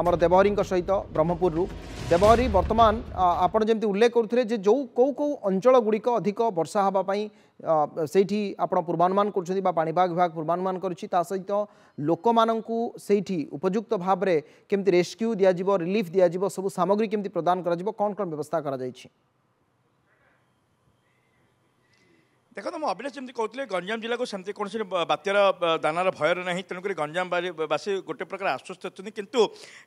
আমার দেবহরীঙ্ সহিত ব্রহ্মপুরু দেবহরী বর্তমান আপনার যেমন উল্লেখ করুলে যে যে কেউ কেউ অঞ্চলগুড়ি অধিক বর্ষা হওয়া সেইটি আপনার পূর্বানুমান করছেন বা পাণিপাগ বিভাগ পূর্বানুমান করছে তা সহ লোক সেইটি উপযুক্ত ভাবে কেমি রেস্ক্যু দিয়ে রিলিফ দিয়ে সবু সামগ্রী কেমি প্রদান করা কণ কণ ব্যবস্থা করা যাই ଦେଖନ୍ତୁ ମୁଁ ଅଭିଳାଷ ଯେମିତି କହୁଥିଲେ ଗଞ୍ଜାମ ଜିଲ୍ଲାକୁ ସେମିତି କୌଣସି ବାତ୍ୟାର ଦାନାର ଭୟରେ ନାହିଁ ତେଣୁକରି ଗଞ୍ଜାମବାସୀ ଗୋଟେ ପ୍ରକାର ଆଶ୍ୱସ୍ତ ଅଛନ୍ତି କିନ୍ତୁ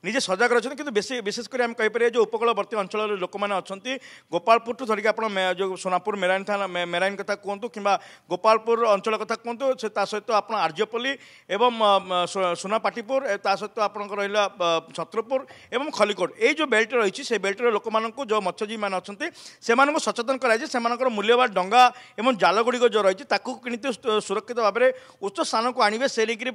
ନିଜେ ସଜାଗ ଅଛନ୍ତି କିନ୍ତୁ ବେଶୀ ବିଶେଷ କରି ଆମେ କହିପାରିବା ଯେଉଁ ଉପକୂଳବର୍ତ୍ତୀ ଅଞ୍ଚଳର ଲୋକମାନେ ଅଛନ୍ତି ଗୋପାଳପୁରଠୁ ଧରିକି ଆପଣ ଯେଉଁ ସୋନାପୁର ମେରାଇନ୍ ଥାନା ମେରାଇନ୍ କଥା କୁହନ୍ତୁ କିମ୍ବା ଗୋପାଳପୁର ଅଞ୍ଚଳ କଥା କୁହନ୍ତୁ ସେ ତା ସହିତ ଆପଣ ଆର୍ଯ୍ୟପଲ୍ଲୀ ଏବଂ ସୁନାପାଟିପୁର ତା ସହିତ ଆପଣଙ୍କର ରହିଲା ଛତ୍ରପୁର ଏବଂ ଖଲିକୋଟ ଏଇ ଯେଉଁ ବେଲ୍ଟ ରହିଛି ସେ ବେଲ୍ଟର ଲୋକମାନଙ୍କୁ ଯେଉଁ ମତ୍ସ୍ୟଜୀବୀମାନେ ଅଛନ୍ତି ସେମାନଙ୍କୁ ସଚେତନ କରାଯାଏ ସେମାନଙ୍କର ମୂଲ୍ୟବାନ ଡଙ୍ଗା ଏବଂ ଜାଲ ଦଳଗୁଡ଼ିକ ଯେଉଁ ରହିଛି ତାକୁ କେମିତି ସୁରକ୍ଷିତ ଭାବରେ ଉଚ୍ଚ ସ୍ଥାନକୁ ଆଣିବେ ସେ ନେଇକରି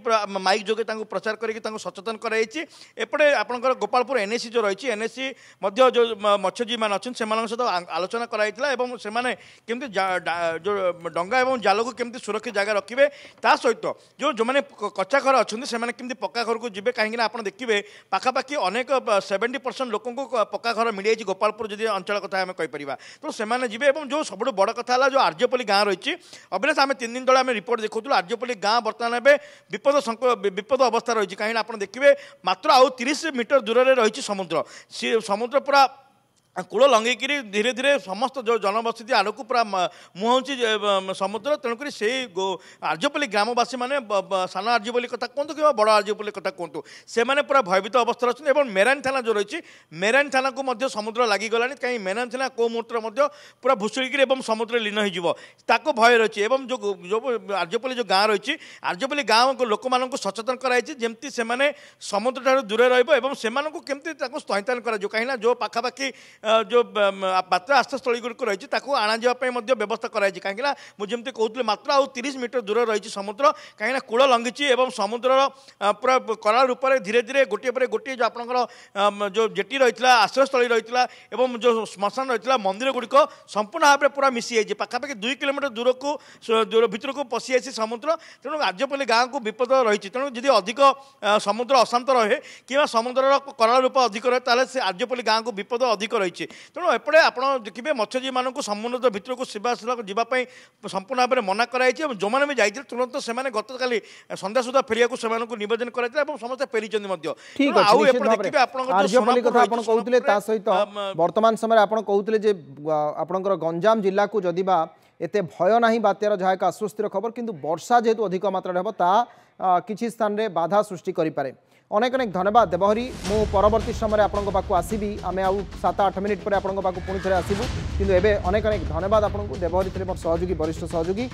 ମାଇକ୍ ଯୋଗେ ତାଙ୍କୁ ପ୍ରଚାର କରିକି ତାଙ୍କୁ ସଚେତନ କରାଯାଇଛି ଏପଟେ ଆପଣଙ୍କର ଗୋପାଳପୁର ଏନ୍ଏସି ଯେଉଁ ରହିଛି ଏନ୍ଏସି ମଧ୍ୟ ଯେଉଁ ମତ୍ସ୍ୟଜୀବୀମାନେ ଅଛନ୍ତି ସେମାନଙ୍କ ସହିତ ଆଲୋଚନା କରାଯାଇଥିଲା ଏବଂ ସେମାନେ କେମିତି ଯେଉଁ ଡଙ୍ଗା ଏବଂ ଜାଲକୁ କେମିତି ସୁରକ୍ଷିତ ଜାଗା ରଖିବେ ତା ସହିତ ଯେଉଁ ଯେଉଁମାନେ କଚ୍ଚା ଘର ଅଛନ୍ତି ସେମାନେ କେମିତି ପକ୍କା ଘରକୁ ଯିବେ କାହିଁକିନା ଆପଣ ଦେଖିବେ ପାଖାପାଖି ଅନେକ ସେଭେଣ୍ଟି ପରସେଣ୍ଟ ଲୋକଙ୍କୁ ପକ୍କା ଘର ମିଳିଯାଇଛି ଗୋପାଳପୁର ଯଦି ଅଞ୍ଚଳ କଥା ଆମେ କହିପାରିବା ତେଣୁ ସେମାନେ ଯିବେ ଏବଂ ଯେଉଁ ସବୁଠୁ ବଡ଼ କଥା ହେଲା ଯେଉଁ ଆର୍ଯ୍ୟପଲ୍ଲୀ ଗାଁ ରହିଛି ରହିଛି ଅଭିନାଶ ଆମେ ତିନି ଦିନ ତଳେ ଆମେ ରିପୋର୍ଟ ଦେଖାଉଥିଲୁ ଆର୍ଯ୍ୟପଲ୍ଲୀ ଗାଁ ବର୍ତ୍ତମାନ ଏବେ ବିପଦ ବିପଦ ଅବସ୍ଥା ରହିଛି କାହିଁକିନା ଆପଣ ଦେଖିବେ ମାତ୍ର ଆଉ ତିରିଶ ମିଟର ଦୂରରେ ରହିଛି ସମୁଦ୍ର ସମୁଦ୍ର ପୁରା କୂଳ ଲଙ୍ଗେଇକିରି ଧୀରେ ଧୀରେ ସମସ୍ତ ଯେଉଁ ଜନବସତି ଆଡ଼କୁ ପୁରା ମୁହଁଉଛି ସମୁଦ୍ର ତେଣୁକରି ସେଇ ଆର୍ଯ୍ୟପଲ୍ଲୀ ଗ୍ରାମବାସୀମାନେ ସାନ ଆର୍ଯ୍ୟପଲ୍ଲୀ କଥା କୁହନ୍ତୁ କିମ୍ବା ବଡ଼ ଆର୍ଯ୍ୟପଲ୍ଲୀ କଥା କୁହନ୍ତୁ ସେମାନେ ପୁରା ଭୟଭୀତ ଅବସ୍ଥାରେ ଅଛନ୍ତି ଏବଂ ମେରାଇନ୍ ଥାନା ଯେଉଁ ରହିଛି ମେରାଇନ୍ ଥାନାକୁ ମଧ୍ୟ ସମୁଦ୍ର ଲାଗିଗଲାଣି କାହିଁକି ମେରାଇନ୍ ଥାନା କେଉଁ ମୁହୂର୍ତ୍ତରେ ମଧ୍ୟ ପୁରା ଭୁଷୁଡ଼ିକିରି ଏବଂ ସମୁଦ୍ରରେ ଲୀନ ହୋଇଯିବ ତାକୁ ଭୟ ରହିଛି ଏବଂ ଯେଉଁ ଯେଉଁ ଆର୍ଯ୍ୟପଲ୍ଲୀ ଯେଉଁ ଗାଁ ରହିଛି ଆର୍ଯ୍ୟପଲ୍ଲୀ ଗାଁ ଲୋକମାନଙ୍କୁ ସଚେତନ କରାଯାଇଛି ଯେମିତି ସେମାନେ ସମୁଦ୍ରଠାରୁ ଦୂରରେ ରହିବ ଏବଂ ସେମାନଙ୍କୁ କେମିତି ତାକୁ ସ୍ଥୈତାନ କରାଯିବ କାହିଁକିନା ଯେଉଁ ପାଖାପାଖି ଯେଉଁ ମାତ୍ର ଆଶ୍ରୟସ୍ଥଳୀ ଗୁଡ଼ିକ ରହିଛି ତାକୁ ଅଣାଯିବା ପାଇଁ ମଧ୍ୟ ବ୍ୟବସ୍ଥା କରାଯାଇଛି କାହିଁକି ନା ମୁଁ ଯେମିତି କହୁଥିଲି ମାତ୍ର ଆଉ ତିରିଶ ମିଟର ଦୂର ରହିଛି ସମୁଦ୍ର କାହିଁକି ନା କୂଳ ଲଙ୍ଘିଛି ଏବଂ ସମୁଦ୍ରର ପୁରା କରା ରୂପରେ ଧୀରେ ଧୀରେ ଗୋଟିଏ ପରେ ଗୋଟିଏ ଯେଉଁ ଆପଣଙ୍କର ଯେଉଁ ଜେଟି ରହିଥିଲା ଆଶ୍ରୟସ୍ଥଳୀ ରହିଥିଲା ଏବଂ ଯେଉଁ ଶ୍ମଶାନ ରହିଥିଲା ମନ୍ଦିର ଗୁଡ଼ିକ ସମ୍ପୂର୍ଣ୍ଣ ଭାବରେ ପୁରା ମିଶିଯାଇଛି ପାଖାପାଖି ଦୁଇ କିଲୋମିଟର ଦୂରକୁ ଭିତରକୁ ପଶିଯାଇଛି ସମୁଦ୍ର ତେଣୁ ରାଜ୍ୟପଲ୍ଲୀ ଗାଁକୁ ବିପଦ ରହିଛି ତେଣୁ ଯଦି ଅଧିକ ସମୁଦ୍ର ଅଶାନ୍ତ ରହେ କିମ୍ବା ସମୁଦ୍ରର କରା ରୂପ ଅଧିକ ରହେ ତାହେଲେ ସେ ରାଜ୍ୟପଲ୍ଲୀ ଗାଁକୁ ବିପଦ ଅଧିକ ରହିଛି ରହିଛି ତେଣୁ ଏପଟେ ଆପଣ ଦେଖିବେ ମତ୍ସ୍ୟଜୀବୀମାନଙ୍କୁ ସମୁଦ୍ର ଭିତରକୁ ସିଧାସଳଖ ଯିବା ପାଇଁ ସମ୍ପୂର୍ଣ୍ଣ ଭାବରେ ମନା କରାଯାଇଛି ଏବଂ ଯେଉଁମାନେ ବି ଯାଇଥିଲେ ତୁରନ୍ତ ସେମାନେ ଗତକାଲି ସନ୍ଧ୍ୟା ସୁଦ୍ଧା ଫେରିବାକୁ ସେମାନଙ୍କୁ ନିବେଦନ କରାଯାଇଥିଲା ଏବଂ ସମସ୍ତେ ଫେରିଛନ୍ତି ମଧ୍ୟ ଆଉ ଏପଟେ ଦେଖିବେ ଆପଣଙ୍କ କଥା ଆପଣ କହୁଥିଲେ ତା ସହିତ ବର୍ତ୍ତମାନ ସମୟରେ ଆପଣ କହୁଥିଲେ ଯେ ଆପଣଙ୍କର ଗଞ୍ଜାମ ଜିଲ୍ଲାକୁ ଯଦି ବା এতে ভয় না বাত্যার যা এক আশ্বস্তির খবর কিন্তু বর্ষা যেহেতু অধিক মাত্রায় হব তা কিছু স্থানে বাধা সৃষ্টি করে অনেক অনেক ধন্যবাদ দেবহরি মু পরবর্তী সময় আপনার পাখ আসবি আমি আউ সাত আট মিনিট পরে আপনার পাখ পুঁ থে আসবু কিন্তু এবে অনেক অনেক ধন্যবাদ আপনার দেবহরি লে মোর সহযোগী বরিষ্ঠ সহযোগী